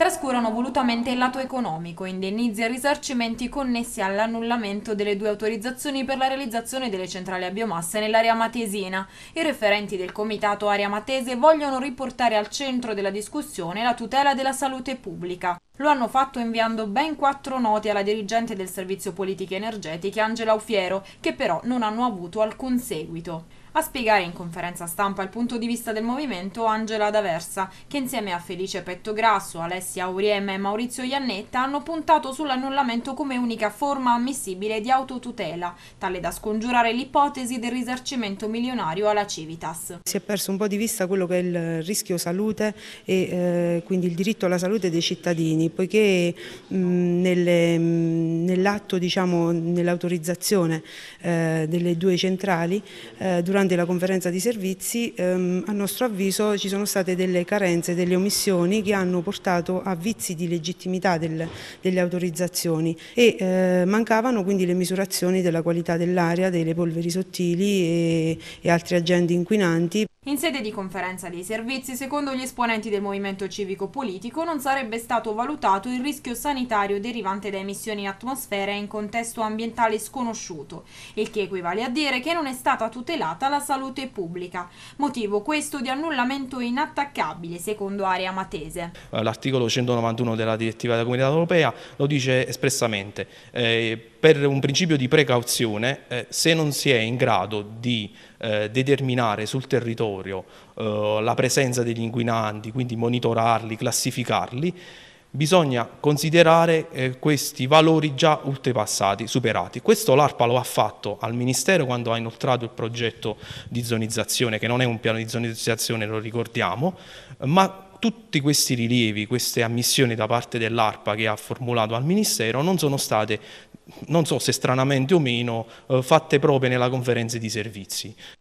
trascurano volutamente il lato economico, indennizi e risarcimenti connessi all'annullamento delle due autorizzazioni per la realizzazione delle centrali a biomasse nell'area matesina. I referenti del Comitato Area Matese vogliono riportare al centro della discussione la tutela della salute pubblica. Lo hanno fatto inviando ben quattro note alla dirigente del Servizio Politiche Energetiche Angela Ufiero, che però non hanno avuto alcun seguito. A spiegare in conferenza stampa il punto di vista del movimento Angela D'Aversa, che insieme a Felice Pettograsso, Alessia Aurieme e Maurizio Iannetta hanno puntato sull'annullamento come unica forma ammissibile di autotutela, tale da scongiurare l'ipotesi del risarcimento milionario alla Civitas. Si è perso un po' di vista quello che è il rischio salute e eh, quindi il diritto alla salute dei cittadini, poiché nell'atto, nell diciamo, nell'autorizzazione eh, delle due centrali, eh, durante durante la conferenza di servizi ehm, a nostro avviso ci sono state delle carenze, delle omissioni che hanno portato a vizi di legittimità del, delle autorizzazioni e eh, mancavano quindi le misurazioni della qualità dell'aria, delle polveri sottili e, e altri agenti inquinanti. In sede di conferenza dei servizi, secondo gli esponenti del movimento civico-politico, non sarebbe stato valutato il rischio sanitario derivante da emissioni in atmosfera in contesto ambientale sconosciuto, il che equivale a dire che non è stata tutelata la salute pubblica. Motivo questo di annullamento inattaccabile, secondo Area Matese. Eh, l'articolo 191 della direttiva della Comunità Europea lo dice espressamente. Eh, per un principio di precauzione, eh, se non si è in grado di eh, determinare sul territorio territorio, eh, la presenza degli inquinanti, quindi monitorarli, classificarli, bisogna considerare eh, questi valori già oltrepassati, superati. Questo l'ARPA lo ha fatto al Ministero quando ha inoltrato il progetto di zonizzazione, che non è un piano di zonizzazione, lo ricordiamo, ma tutti questi rilievi, queste ammissioni da parte dell'ARPA che ha formulato al Ministero non sono state, non so se stranamente o meno, eh, fatte proprie nella conferenza di servizi.